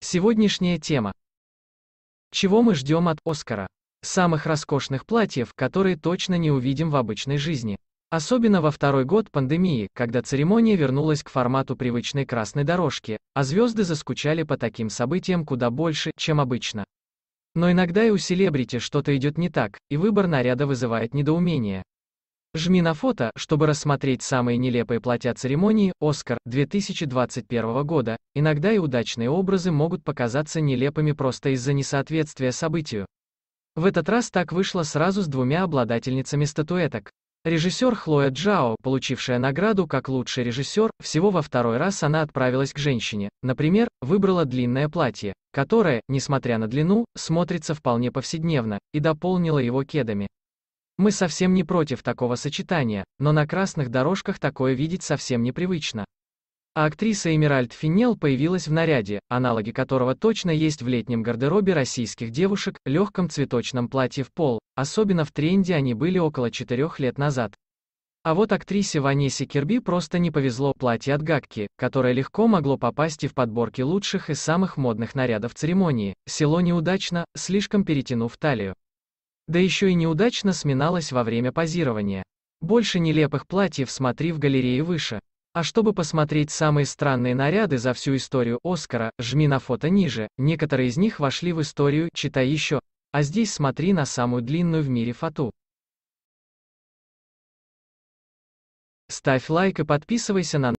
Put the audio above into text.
Сегодняшняя тема. Чего мы ждем от Оскара? Самых роскошных платьев, которые точно не увидим в обычной жизни. Особенно во второй год пандемии, когда церемония вернулась к формату привычной красной дорожки, а звезды заскучали по таким событиям куда больше, чем обычно. Но иногда и у селебрити что-то идет не так, и выбор наряда вызывает недоумение. Жми на фото, чтобы рассмотреть самые нелепые платья церемонии «Оскар» 2021 года. Иногда и удачные образы могут показаться нелепыми просто из-за несоответствия событию. В этот раз так вышло сразу с двумя обладательницами статуэток. Режиссер Хлоя Джао, получившая награду как лучший режиссер, всего во второй раз она отправилась к женщине. Например, выбрала длинное платье, которое, несмотря на длину, смотрится вполне повседневно, и дополнила его кедами. Мы совсем не против такого сочетания, но на красных дорожках такое видеть совсем непривычно. А актриса Эмиральд Финнел появилась в наряде, аналоги которого точно есть в летнем гардеробе российских девушек, легком цветочном платье в пол, особенно в тренде они были около 4 лет назад. А вот актрисе Ванессе Кирби просто не повезло платье от Гакки, которое легко могло попасть и в подборки лучших и самых модных нарядов церемонии, село неудачно, слишком перетянув талию. Да еще и неудачно сминалась во время позирования. Больше нелепых платьев смотри в галерее выше. А чтобы посмотреть самые странные наряды за всю историю Оскара, жми на фото ниже, некоторые из них вошли в историю, читай еще, а здесь смотри на самую длинную в мире фату. Ставь лайк и подписывайся на